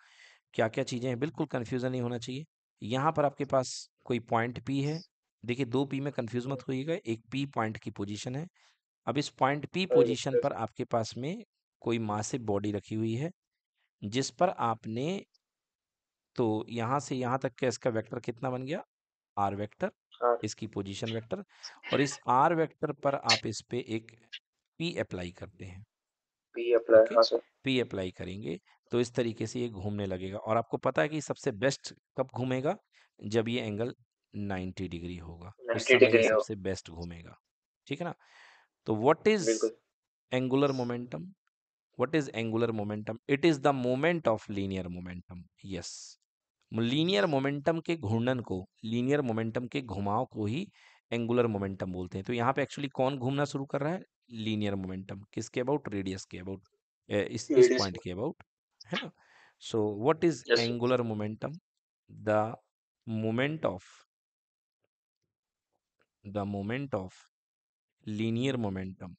क्या क्या चीज़ें हैं बिल्कुल कन्फ्यूज़न नहीं होना चाहिए यहाँ पर आपके पास कोई पॉइंट पी है देखिए दो पी में कन्फ्यूज मत होइएगा एक पी पॉइंट की पोजिशन है अब इस पॉइंट पी पोजिशन पर आपके पास में कोई मासिव बॉडी रखी हुई है जिस पर आपने तो यहाँ से यहाँ तक का इसका वेक्टर कितना बन गया आर वेक्टर हाँ। इसकी पोजीशन वेक्टर और इस आर वेक्टर पर आप इस पे एक पी अप्लाई करते हैं पी अप्लाई हाँ पी अप्लाई करेंगे तो इस तरीके से ये घूमने लगेगा और आपको पता है कि सबसे बेस्ट कब घूमेगा जब ये एंगल 90 डिग्री होगा 90 डिग्री सबसे बेस्ट घूमेगा ठीक है ना तो what is angular momentum what is angular momentum it is the moment of linear momentum yes linear momentum के घूर्णन को लीनियर मोमेंटम के घुमाव को ही एंगुलर मोमेंटम बोलते हैं तो यहाँ पे एक्चुअली कौन घूमना शुरू कर रहा है लीनियर मोमेंटम किसके अबाउट रेडियस के अबाउट इस इस पॉइंट के अबाउट है ना so what is angular momentum the moment of the moment of linear momentum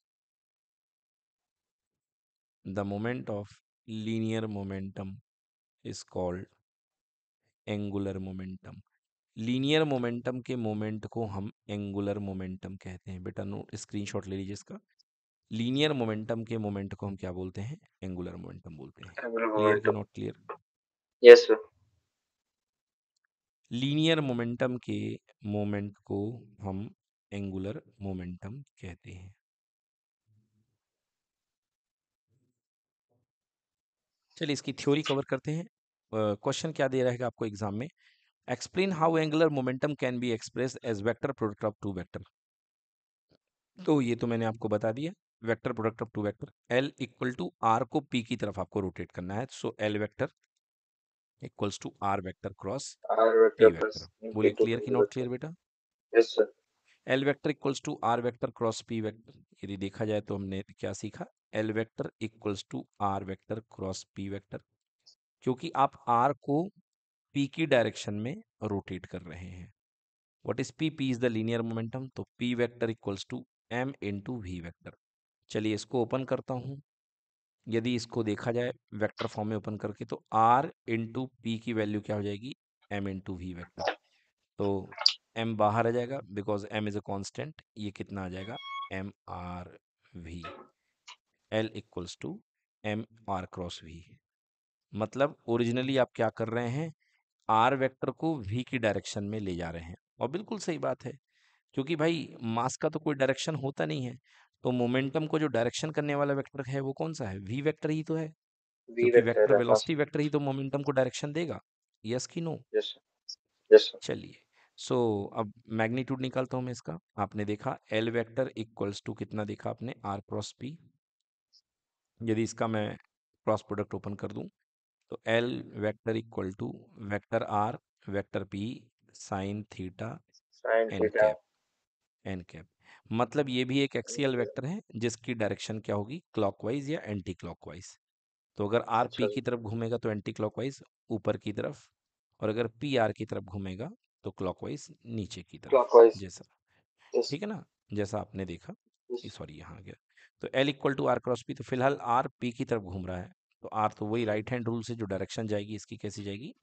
the moment of linear momentum is called angular momentum linear momentum के moment को हम एंगुलर मोमेंटम कहते हैं बेटा नोट स्क्रीनशॉट ले लीजिए इसका लीनियर मोमेंटम के मोमेंट को हम क्या बोलते हैं एंगुलर मोमेंटम बोलते हैं not clear yes linear momentum के मोमेंट को हम एंगुलर मोमेंटम कहते हैं चलिए इसकी थ्योरी कवर करते हैं क्वेश्चन क्या दे रहेगा आपको एग्जाम में explain how angular momentum can be express as vector product of two vector तो ये तो मैंने आपको बता दिया vector product of two vector L equal to R को पी की तरफ आपको रोटेट करना है so L vector equals to R vector cross बोले क्लियर की नॉट क्लियर बेटा L vector equals to R vector cross P vector यदि देखा जाए तो हमने क्या सीखा L vector equals to R vector cross P vector क्योंकि आप आर को पी की डायरेक्शन में रोटेट कर रहे हैं what is P P is the linear momentum तो P vector equals to M into V vector चलिए इसको ओपन करता हूँ यदि इसको देखा जाए वेक्टर फॉर्म में ओपन करके तो आर इंटू पी की वैल्यू क्या हो जाएगी M into V vector तो एम बाहर आ जाएगा because M is a constant ये कितना आ जाएगा M R V L equals to M R cross V मतलब ओरिजिनली आप क्या कर रहे हैं आर वेक्टर को वी की डायरेक्शन में ले जा रहे हैं और बिल्कुल सही बात है क्योंकि भाई मास का तो कोई डायरेक्शन होता नहीं है तो मोमेंटम को जो डायरेक्शन करने वाला वेक्टर है वो कौन सा है वी वेक्टर ही तो है वेक्टर हाँ। वेलोसिटी वेक्टर ही तो मोमेंटम को डायरेक्शन देगा यस की नो यस यस चलिए सो अब मैग्नीट्यूड निकालता हूं मैं इसका आपने देखा एल वेक्टर इक्वल्स टू कितना देखा आपने आर क्रॉस पी यदि इसका मैं क्रॉस प्रोडक्ट ओपन कर दूं तो L vector equal to vector R vector P sine theta N cap N cap मतलब ये भी एक एक्सीएल वेक्टर है जिसकी डायरेक्शन क्या होगी क्लॉकवाइज या एंटी क्लॉकवाइज तो अगर आर पी अच्छा। की तरफ घूमेगा तो एंटी क्लॉकवाइज ऊपर की तरफ और अगर पी आर की तरफ घूमेगा तो क्लॉकवाइज नीचे की तरफ जैसा ठीक है ना जैसा आपने देखा सॉरी यहाँ गया तो L equal to R cross P तो फिलहाल आर पी की तरफ घूम रहा है तो आर तो वही राइट हैंड रूल से जो डायरेक्शन जाएगी इसकी कैसी जाएगी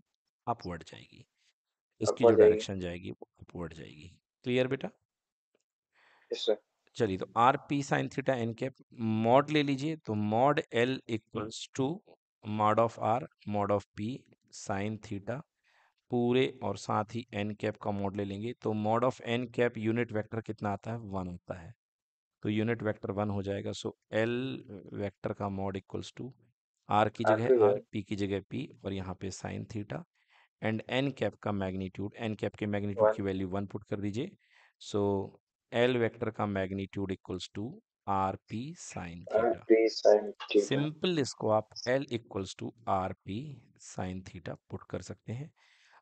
अपवर्ड जाएगी इसकी जो डायरेक्शन जाएगी वो अपवर्ड जाएगी क्लियर बेटा चलिए तो R P sine theta N cap mod ले लीजिए तो mod L equals to mod of R mod of P sine theta पूरे और साथ ही एन कैप का मॉड ले लेंगे तो mod of N cap unit vector कितना आता है वन आता है तो यूनिट वेक्टर वन हो जाएगा सो एल वेक्टर का मॉड इक्वल्स टू आर की जगह आर पी की जगह पी और यहाँ पे sine theta and N cap का मैग्नीट्यूड एन कैप के मैग्नीट्यूड की वैल्यू वन पुट कर दीजिए सो एल वेक्टर का magnitude equals to R P sine theta simple इसको आप L equals to R P sine theta put कर सकते हैं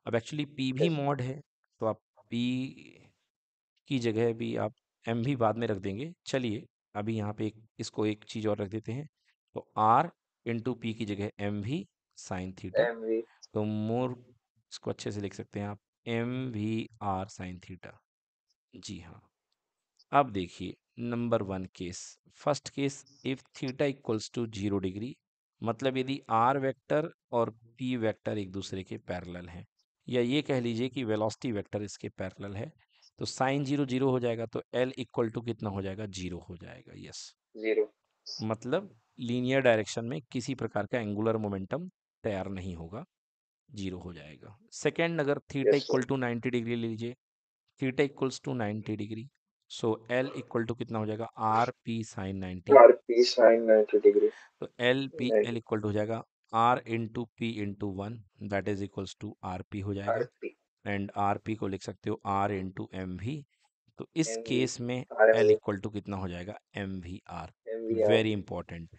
अब एक्चुअली पी भी मॉड है तो आप पी की जगह भी आप एम भी बाद में रख देंगे चलिए अभी यहाँ पे एक इसको एक चीज़ और रख देते हैं तो आर इंटू पी की जगह एम वी साइन थीटा तो मोर इसको अच्छे से लिख सकते हैं आप M V R sine theta जी हाँ अब देखिए number one case first case if theta equals to zero degree मतलब यदि आर वेक्टर और पी वेक्टर एक दूसरे के पैरेलल हैं या ये कह लीजिए कि वेलोसिटी वेक्टर इसके पैरेलल है तो साइन जीरो जीरो हो जाएगा तो एल इक्वल टू कितना हो जाएगा जीरो हो जाएगा यस जीरो मतलब लीनियर डायरेक्शन में किसी प्रकार का एंगुलर मोमेंटम तैयार नहीं होगा जीरो हो जाएगा सेकेंड अगर theta equal to ninety degree ले लीजिए theta equals to ninety degree so L equal to कितना हो जाएगा R P sine ninety R P sine ninety degree तो L P L equal to हो जाएगा R into P into one that is equals to R P हो जाएगा and R P को लिख सकते हो आर इंटू एम वी तो इस केस में एल इक्वल टू कितना हो जाएगा M V R very important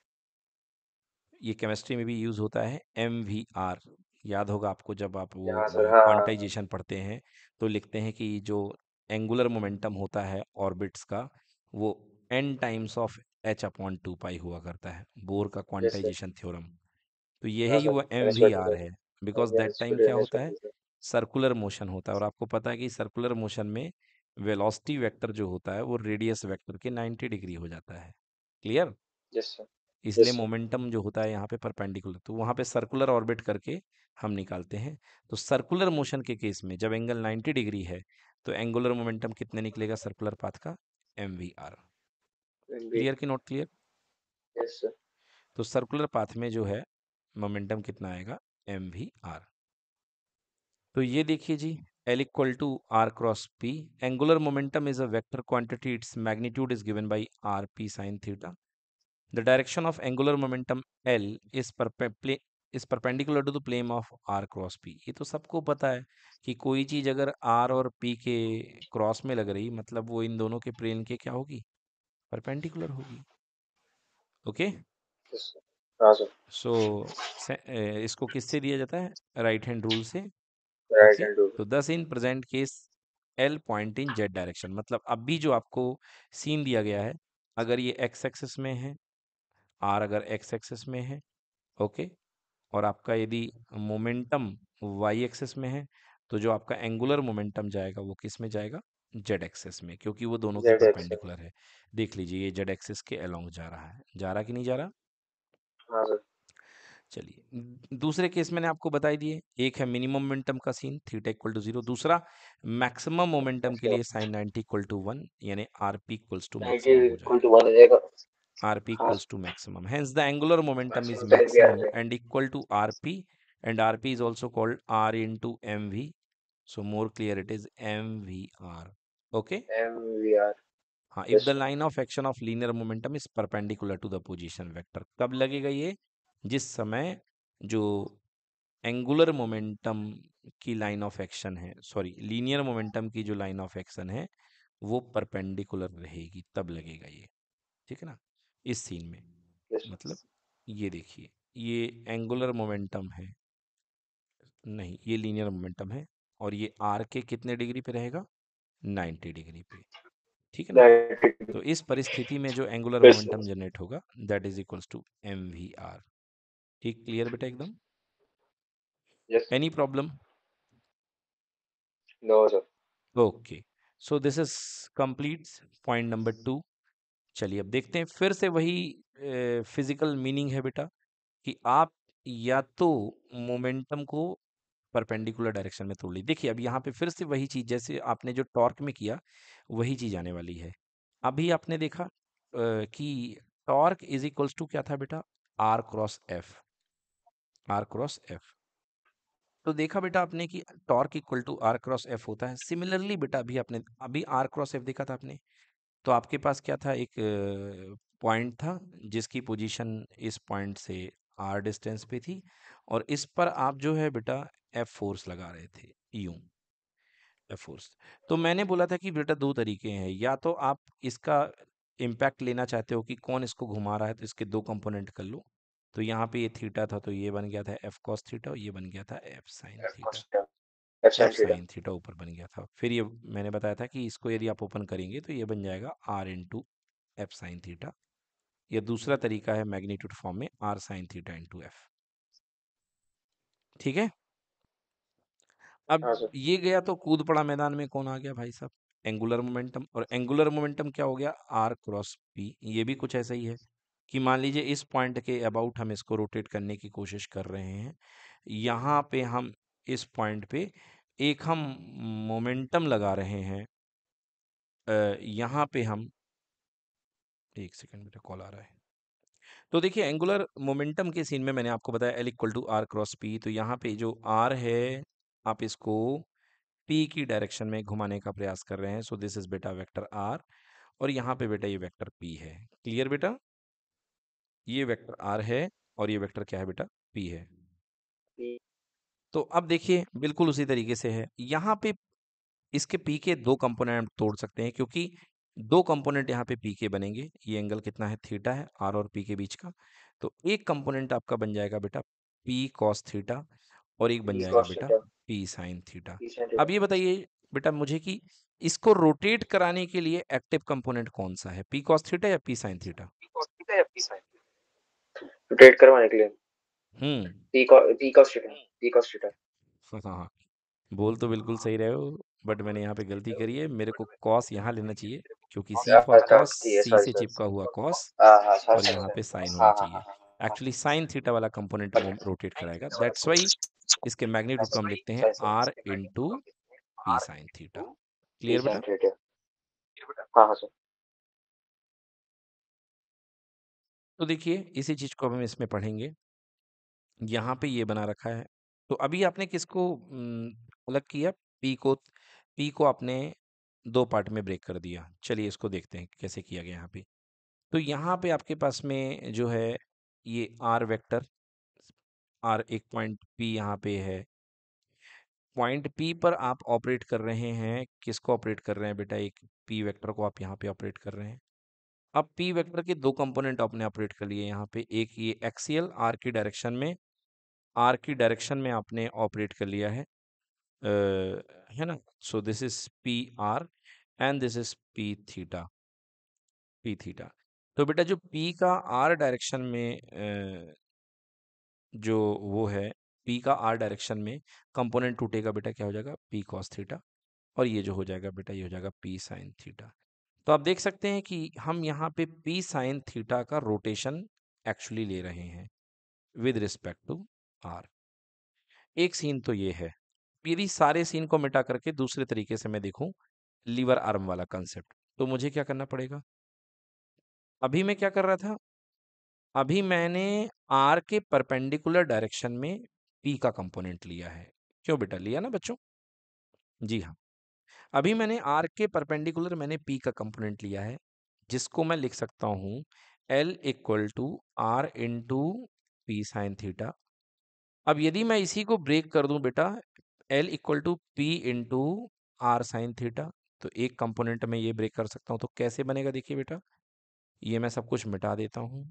ये केमिस्ट्री में भी यूज़ होता है एम वी आर याद होगा आपको जब आप वो यहाँ हाँ क्वांटाइजेशन पढ़ते हैं तो लिखते हैं कि जो एंगुलर मोमेंटम होता है ऑर्बिट्स का वो N times of H upon two pi हुआ करता है बोर का क्वांटाइजेशन थ्योरम तो यही सर हाँ, वो एम वी आर है बिकॉज दैट टाइम क्या होता है सर्कुलर मोशन होता है और आपको पता है कि सर्कुलर मोशन में वेलोसिटी वेक्टर जो होता है वो रेडियस वेक्टर के 90 डिग्री हो जाता है क्लियर यस सर इसलिए मोमेंटम जो होता है यहाँ पे परपेंडिकुलर तो वहाँ पे सर्कुलर ऑर्बिट करके हम निकालते हैं तो सर्कुलर मोशन के केस में जब एंगल 90 डिग्री है तो एंगुलर मोमेंटम कितने निकलेगा सर्कुलर पाथ का एम वी आर क्लियर की नोट क्लियर तो सर्कुलर पाथ में जो है मोमेंटम कितना आएगा एम वी आर तो ये देखिए जी L equal to R cross P. Angular momentum is a vector quantity. Its magnitude is given by R P sin theta. The direction of angular momentum L is, perpe is perpendicular to the plane of R cross P ये तो सबको पता है कि कोई चीज़ अगर are और P के क्रॉस में लग रही मतलब वो इन दोनों के प्लेन के क्या होगी परपेंडिकुलर होगी ओके सो इसको किससे दिया जाता है राइट हैंड रूल से राइट हैंड रूल तो this in present case L point in Z direction मतलब अब भी जो आपको सीन दिया गया है अगर ये एक्स एक्सिस में है आर अगर एक्स एक्सेस में है ओके और आपका यदि मोमेंटम वाई एक्सेस में है तो जो आपका एंगुलर मोमेंटम जाएगा वो किस में जाएगा जेड एक्सेस में क्योंकि वो दोनों के परपेंडिकुलर है देख लीजिए ये जेड एक्सेस के अलोंग जा रहा है जा रहा कि नहीं जा रहा हाँ चलिए दूसरे केस मैंने आपको बताई दिए एक है मिनिमम मोमेंटम का sine theta equal to zero दूसरा मैक्सिमम मोमेंटम के अच्छा। लिए sine ninety equal to one यानी R P equals to rp हाँ। equals to maximum hence the angular momentum is maximum and equal to rp and rp is also called r into mv so more clear it is mvr okay mvr हाँ if the line of action of linear momentum is perpendicular to the position vector कब लगेगा ये जिस समय जो angular momentum की line of action है sorry linear momentum की जो लाइन ऑफ एक्शन है वो परपेंडिकुलर रहेगी तब लगेगा ये ठीक है ना इस सीन में मतलब ये देखिए ये एंगुलर मोमेंटम है नहीं ये लीनियर मोमेंटम है और ये आर के कितने डिग्री पे रहेगा 90 डिग्री पे ठीक है ना तो इस परिस्थिति में जो एंगुलर मोमेंटम जनरेट होगा that is equals to M V R ठीक क्लियर बेटा एकदम any problem no sir okay so this is complete point number two चलिए अब देखते हैं फिर से वही फिजिकल मीनिंग है बेटा कि आप या तो मोमेंटम को परपेंडिकुलर डायरेक्शन में तोड़ ली देखिए अब यहाँ पे फिर से वही चीज़ जैसे आपने जो टॉर्क में किया वही चीज़ आने वाली है अभी आपने देखा आ, कि टॉर्क इज इक्वल्स टू क्या था बेटा R cross F R cross F तो देखा बेटा आपने कि torque equal to R cross F होता है सिमिलरली बेटा अभी आपने अभी आर क्रॉस एफ देखा था आपने तो आपके पास क्या था एक पॉइंट था जिसकी पोजीशन इस पॉइंट से आर डिस्टेंस पे थी और इस पर आप जो है बेटा एफ फोर्स लगा रहे थे यूं एफ फोर्स तो मैंने बोला था कि बेटा दो तरीके हैं या तो आप इसका इम्पैक्ट लेना चाहते हो कि कौन इसको घुमा रहा है तो इसके दो कंपोनेंट कर लो तो यहाँ पे ये थीटा था तो ये बन गया था एफ कॉस थीटा और ये बन गया था एफ साइन थीटा अच्छा और साइन थीटा ऊपर बन गया था फिर ये मैंने बताया था कि इसको यदि आप ओपन करेंगे तो ये बन जाएगा R into F sine theta यह दूसरा तरीका है मैग्नीट्यूड फॉर्म में R sine theta into F ठीक है अब हाँ ये गया तो कूद पड़ा मैदान में कौन आ गया भाई साहब एंगुलर मोमेंटम और एंगुलर मोमेंटम क्या हो गया आर क्रॉस पी ये भी कुछ ऐसा ही है कि मान लीजिए इस पॉइंट के अबाउट हम इसको रोटेट करने की कोशिश कर रहे हैं यहाँ पे हम इस पॉइंट पे एक हम मोमेंटम लगा रहे हैं यहाँ पे हम एक सेकंड मेरा कॉल आ रहा है तो देखिए एंगुलर मोमेंटम के सीन में मैंने आपको बताया L equal to R cross P तो यहाँ पे जो आर है आप इसको पी की डायरेक्शन में घुमाने का प्रयास कर रहे हैं सो दिस इज बेटा वेक्टर आर और यहाँ पे बेटा ये वेक्टर पी है क्लियर बेटा ये वेक्टर आर है और ये वेक्टर क्या है बेटा पी है तो अब देखिए बिल्कुल उसी तरीके से है यहाँ पे इसके पी के दो कंपोनेंट तोड़ सकते हैं क्योंकि दो कंपोनेंट यहाँ पे पी के बनेंगे ये एंगल कितना है थीटा है आर और पी के बीच का तो एक कंपोनेंट आपका बन जाएगा बेटा पी कॉस थीटा और एक बन जाएगा बेटा पी साइन थीटा अब ये बताइए बेटा मुझे कि इसको रोटेट कराने के लिए एक्टिव कंपोनेंट कौन सा है पी कॉस थीटा या पी साइन थीटा रोटेट करवाने के लिए हम्म। हाँ, बोल तो बिल्कुल सही रहे हो बट मैंने यहाँ पे गलती करी है मेरे को कॉस यहाँ लेना चाहिए क्योंकि सी फॉर कॉस सी से चिपका हुआ कॉस ah, हाँ, और यहाँ पे साइन हाँ, होना चाहिए एक्चुअली साइन थीटा वाला कंपोनेंट रोटेट कराएगा दैट्स वाई इसके मैग्नीट्यूड को हम लिखते हैं R into P sine theta clear बेटा तो देखिए इसी चीज को हम इसमें पढ़ेंगे यहाँ पे ये बना रखा है। तो अभी आपने किसको अलग किया? पी को पी को आपने दो पार्ट में ब्रेक कर दिया। चलिए इसको देखते हैं कैसे किया गया यहाँ पे। तो यहाँ पे आपके पास में जो है ये आर वेक्टर आर एक पॉइंट पी यहाँ पे है। पॉइंट पी पर आप ऑपरेट कर रहे हैं किसको ऑपरेट कर रहे हैं बेटा? एक पी वेक्टर को आप यहाँ पे ऑपरेट कर रहे हैं। अब पी वेक्टर के दो कंपोनेंट आपने ऑपरेट कर लिए यहाँ पे। एक ये एक्सीएल आर की डायरेक्शन में आर की डायरेक्शन में आपने ऑपरेट कर लिया है uh, है ना so this is P R and this is P theta P theta तो बेटा जो पी का आर डायरेक्शन में uh, जो वो है पी का आर डायरेक्शन में कंपोनेंट टूटेगा बेटा क्या हो जाएगा पी कॉस थीटा और ये जो हो जाएगा बेटा ये हो जाएगा पी साइन थीटा तो आप देख सकते हैं कि हम यहाँ पे पी साइन थीटा का रोटेशन एक्चुअली ले रहे हैं विद रिस्पेक्ट टू आर एक सीन तो ये है यदि सारे सीन को मिटा करके दूसरे तरीके से मैं देखूं लीवर आर्म वाला कंसेप्ट तो मुझे क्या करना पड़ेगा अभी मैं क्या कर रहा था अभी मैंने आर के परपेंडिकुलर डायरेक्शन में पी का कंपोनेंट लिया है क्यों बेटा लिया ना बच्चों जी हाँ अभी मैंने आर के परपेंडिकुलर मैंने पी का कंपोनेंट लिया है जिसको मैं लिख सकता हूँ L equal to R into P sine theta अब यदि मैं इसी को ब्रेक कर दूं बेटा L equal to P into R sine theta तो एक कंपोनेंट में ये ब्रेक कर सकता हूँ तो कैसे बनेगा देखिए बेटा ये मैं सब कुछ मिटा देता हूँ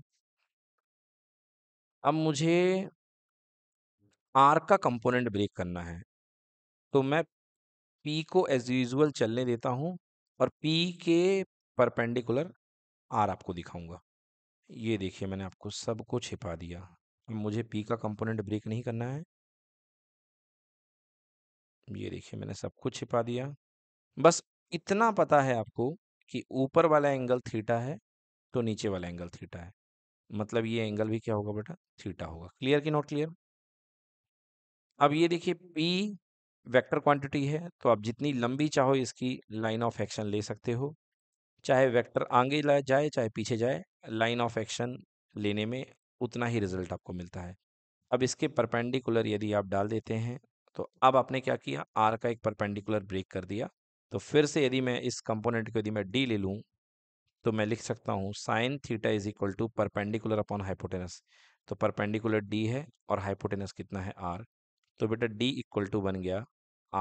अब मुझे आर का कंपोनेंट ब्रेक करना है तो मैं पी को एज यूजल चलने देता हूँ और पी के परपेंडिकुलर आर आपको दिखाऊंगा ये देखिए मैंने आपको सबको छिपा दिया मुझे पी का कंपोनेंट ब्रेक नहीं करना है ये देखिए मैंने सब कुछ छिपा दिया बस इतना पता है आपको कि ऊपर वाला एंगल थीटा है तो नीचे वाला एंगल थीटा है मतलब ये एंगल भी क्या होगा बेटा थीटा होगा क्लियर कि नॉट क्लियर अब ये देखिए पी वेक्टर क्वांटिटी है तो आप जितनी लंबी चाहो इसकी लाइन ऑफ एक्शन ले सकते हो चाहे वेक्टर आगे जाए चाहे पीछे जाए लाइन ऑफ एक्शन लेने में उतना ही रिजल्ट आपको मिलता है अब इसके परपेंडिकुलर यदि आप डाल देते हैं तो अब आपने क्या किया आर का एक परपेंडिकुलर ब्रेक कर दिया तो फिर से यदि मैं इस कंपोनेंट को यदि मैं डी ले लूँ तो मैं लिख सकता हूँ sine theta is equal to perpendicular upon hypotenuse तो परपेंडिकुलर डी है और हाइपोटेनस कितना है आर तो बेटा डी इक्वल टू बन गया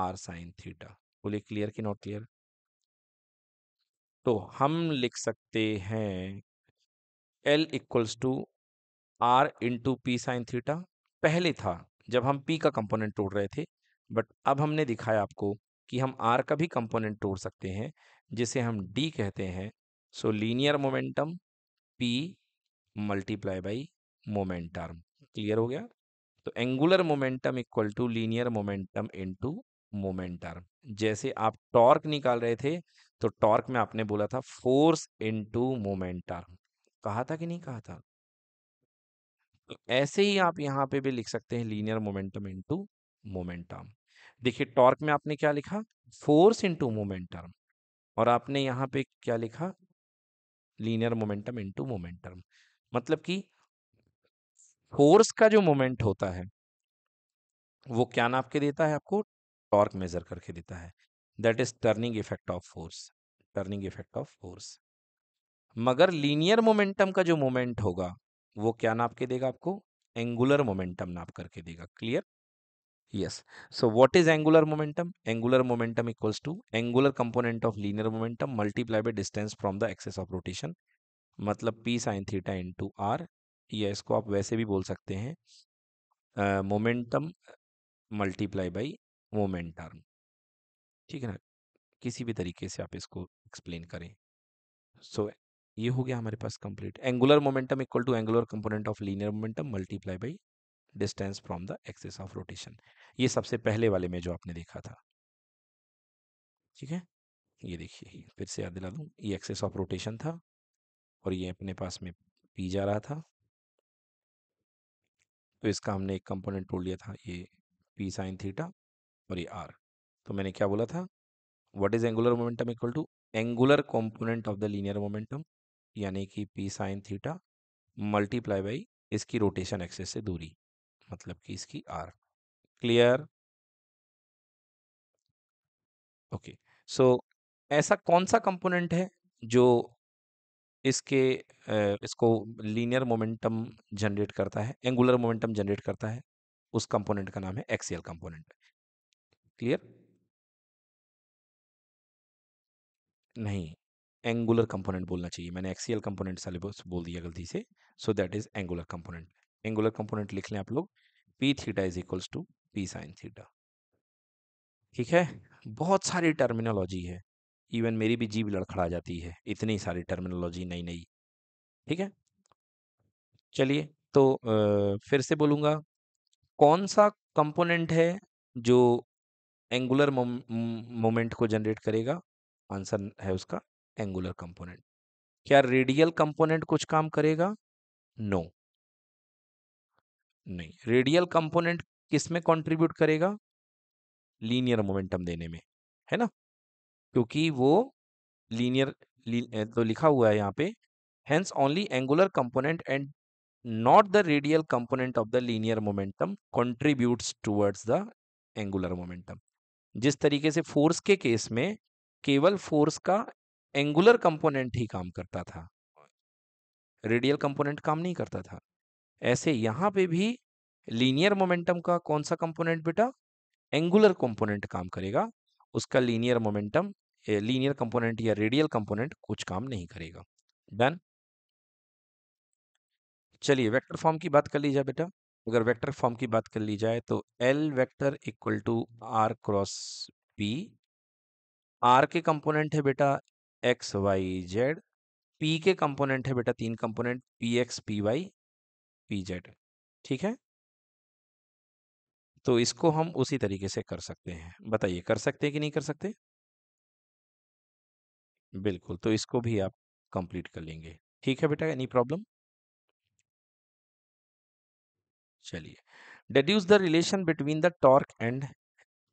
आर साइन थीटा बोलिए क्लियर कि नॉट क्लियर तो हम लिख सकते हैं L equals to R into P sine theta पहले था जब हम पी का कंपोनेंट तोड़ रहे थे बट अब हमने दिखाया आपको कि हम आर का भी कंपोनेंट तोड़ सकते हैं जिसे हम डी कहते हैं so linear momentum P multiply by momentum clear हो गया तो angular momentum equal to linear momentum moment momentum जैसे आप टॉर्क निकाल रहे थे तो टॉर्क में आपने बोला था फोर्स मोमेंट मोमेंटम कहा था कि नहीं कहा था ऐसे ही आप यहाँ पे भी लिख सकते हैं लीनियर मोमेंटम इंटू मोमेंटम देखिए टॉर्क में आपने क्या लिखा फोर्स इंटू मोमेंटम और आपने यहाँ पे क्या लिखा लीनियर मोमेंटम इंटू मोमेंटम मतलब कि फोर्स का जो मोमेंट होता है वो क्या नाप के देता है आपको टॉर्क मेजर करके देता है that is turning effect of force turning effect of force मगर लीनियर मोमेंटम का जो मोमेंट होगा वो क्या नाप के देगा आपको एंगुलर मोमेंटम नाप करके देगा clear yes so what is angular momentum angular momentum equals to angular component of linear momentum multiply by distance from the axis of rotation मतलब P sine theta into R या इसको आप वैसे भी बोल सकते हैं मोमेंटम मल्टीप्लाई बाई मोमेंटम ठीक है ना किसी भी तरीके से आप इसको एक्सप्लेन करें सो so, ये हो गया हमारे पास complete angular momentum equal to angular component of linear momentum multiply by distance from the axis of rotation ये सबसे पहले वाले में जो आपने देखा था ठीक है ये देखिए फिर से याद दिला दूँ ये एक्सेस ऑफ रोटेशन था और ये अपने पास में पी जा रहा था तो इसका हमने एक कंपोनेंट तोड़ लिया था ये पी साइन थीटा और ये आर तो मैंने क्या बोला था what is angular momentum equal to angular component of the linear momentum यानी कि P sine theta multiply by इसकी रोटेशन एक्सेस से दूरी मतलब कि इसकी आर क्लियर ओके सो ऐसा कौन सा कंपोनेंट है जो इसके इसको लीनियर मोमेंटम जनरेट करता है एंगुलर मोमेंटम जनरेट करता है उस कंपोनेंट का नाम है एक्सियल कंपोनेंट क्लियर नहीं एंगुलर कंपोनेंट बोलना चाहिए मैंने एक्सीएल कंपोनेंट सिलेबस बोल दिया गलती से so that is angular component angular component लिख लें आप लोग P theta is equals to P sine theta ठीक है बहुत सारी टर्मिनोलॉजी है इवन मेरी भी जीव लड़खड़ा जाती है इतनी सारी टर्मिनोलॉजी नई नई ठीक है चलिए तो आ, फिर से बोलूँगा कौन सा कंपोनेंट है जो एंगुलर मोमेंट को जनरेट करेगा आंसर है उसका एंगुलर कंपोनेंट क्या रेडियल कंपोनेंट कुछ काम करेगा नो no. नहीं रेडियल कंपोनेंट किस में कॉन्ट्रीब्यूट करेगा लीनियर मोमेंटम देने में है ना क्योंकि वो लीनियर तो लिखा हुआ है यहाँ पे hence only angular component and not the radial component of the linear momentum contribute towards the angular momentum जिस तरीके से फोर्स के केस में केवल फोर्स का एंगुलर कंपोनेंट ही काम करता था रेडियल कंपोनेंट काम नहीं करता था ऐसे यहां पे भी लीनियर मोमेंटम का कौन सा कंपोनेंट बेटा एंगुलर कंपोनेंट काम करेगा उसका लीनियर मोमेंटम लीनियर कंपोनेंट या रेडियल कंपोनेंट कुछ काम नहीं करेगा डन चलिए वेक्टर फॉर्म की बात कर ली जाए बेटा अगर वेक्टर फॉर्म की बात कर ली जाए तो L vector equal to R cross B R के कंपोनेंट है बेटा एक्स वाई जेड पी के कंपोनेंट है बेटा तीन component P X P Y P Z ठीक है तो इसको हम उसी तरीके से कर सकते हैं बताइए कर सकते हैं कि नहीं कर सकते बिल्कुल तो इसको भी आप कंप्लीट कर लेंगे ठीक है बेटा एनी प्रॉब्लम चलिए deduce the relation between the torque and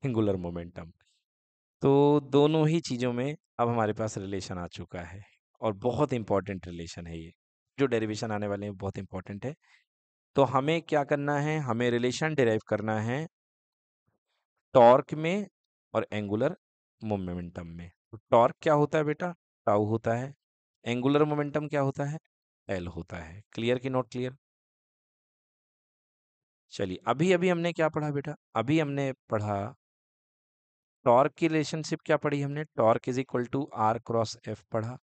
angular momentum तो दोनों ही चीज़ों में अब हमारे पास रिलेशन आ चुका है और बहुत इंपॉर्टेंट रिलेशन है ये जो डेरिवेशन आने वाले हैं बहुत इंपॉर्टेंट है तो हमें क्या करना है हमें रिलेशन डिराइव करना है टॉर्क में और एंगुलर मोमेंटम में तो टॉर्क क्या होता है बेटा टाउ होता है एंगुलर मोमेंटम क्या होता है एल होता है क्लियर की नॉट क्लियर चलिए अभी अभी हमने क्या पढ़ा बेटा अभी हमने पढ़ा टॉर्क की रिलेशनशिप क्या पढ़ी हमने torque is equal to R cross F पढ़ा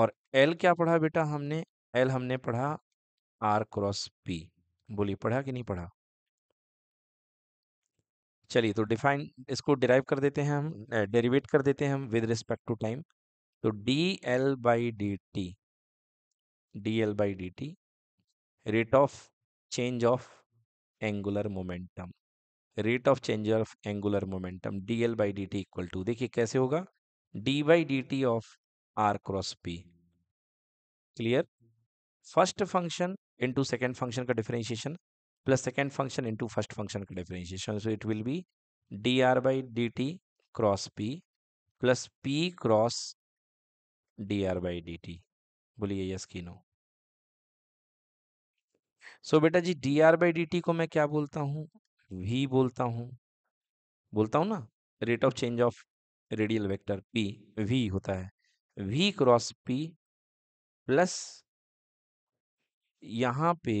और एल क्या पढ़ा बेटा हमने एल हमने पढ़ा आर क्रॉस पी बोली पढ़ा कि नहीं पढ़ा चलिए तो डिफाइन इसको डिराइव कर देते हैं हम डेरिवेट कर देते हैं हम विद रिस्पेक्ट टू टाइम तो D L by D T D L by D T rate of change of angular momentum rate of change of angular momentum D L by D T equal to देखिए कैसे होगा D by D T of R cross P clear first function into second function का differentiation plus second function into first function का differentiation so it will be D R by D T cross P plus P cross D R by D T बोलिए yes की no so बेटा जी D R by D T को मैं क्या बोलता हूँ वी बोलता हूँ बोलता हूँ ना rate of change of radial vector P V होता है वी क्रॉस पी प्लस यहाँ पे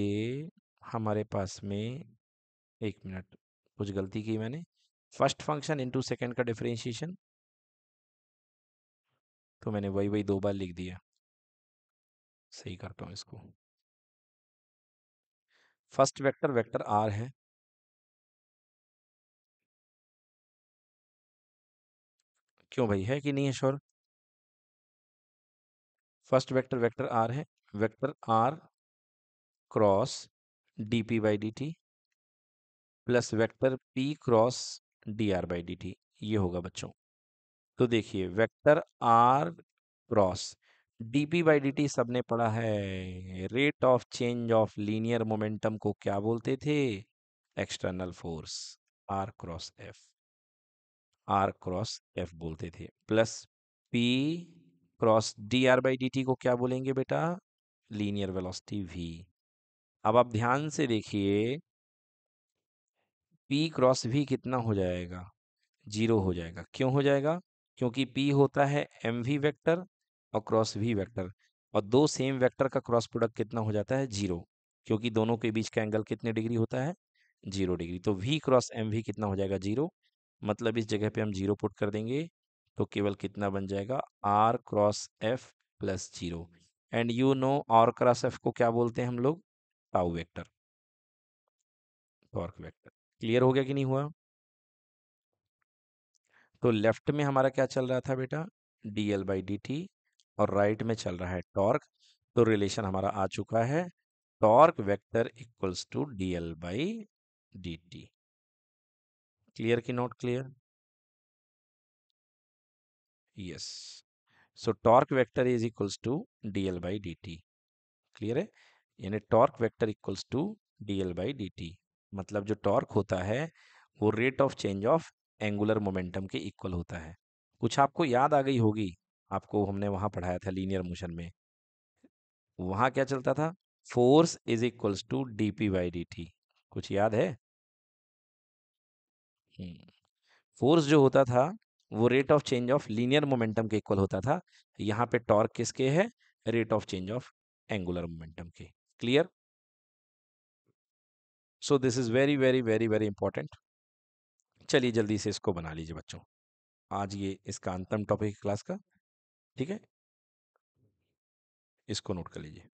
हमारे पास में एक मिनट कुछ गलती की मैंने फर्स्ट फंक्शन इनटू सेकंड का डिफरेंशिएशन तो मैंने वही वही दो बार लिख दिया सही करता हूँ इसको फर्स्ट वेक्टर वेक्टर आर है क्यों भाई है कि नहीं है sure first vector vector R है vector R cross D P by D T plus vector P cross D R by D T ये होगा बच्चों तो देखिए vector R cross DP by D T सबने पढ़ा है rate of change of linear momentum को क्या बोलते थे external force R cross F R cross F बोलते थे plus P cross D R by D T को क्या बोलेंगे बेटा लीनियर वेलोसिटी वी अब आप ध्यान से देखिए पी क्रॉस वी कितना हो जाएगा जीरो हो जाएगा क्यों हो जाएगा क्योंकि पी होता है एम वी वैक्टर और क्रॉस वी वैक्टर और दो सेम वैक्टर का क्रॉस प्रोडक्ट कितना हो जाता है जीरो क्योंकि दोनों के बीच का एंगल कितने डिग्री होता है जीरो डिग्री तो वी क्रॉस एम वी कितना हो जाएगा जीरो मतलब इस जगह पे हम जीरो पुट कर देंगे तो केवल कितना बन जाएगा R cross F plus zero and you know R cross F को क्या बोलते हैं हम लोग tau vector torque vector clear हो गया कि नहीं हुआ तो लेफ्ट में हमारा क्या चल रहा था बेटा D L by D T और राइट में चल रहा है टॉर्क तो रिलेशन हमारा आ चुका है torque vector equals to D L by D T clear ki not clear yes so torque vector is equals to dl by dt clear है यानी torque vector equals to dl by dt मतलब जो torque होता है वो rate of change of angular momentum के equal होता है कुछ आपको याद आ गई होगी आपको हमने वहां पढ़ाया था लीनियर मोशन में वहां क्या चलता था force is equals to D P by D T कुछ याद है हम्म, फोर्स जो होता था वो rate of change of linear momentum के इक्वल होता था यहाँ पे टॉर्क किसके है rate of change of angular momentum के clear so this is very very very very important चलिए जल्दी से इसको बना लीजिए बच्चों आज ये इसका अंतिम टॉपिक क्लास का ठीक है इसको नोट कर लीजिए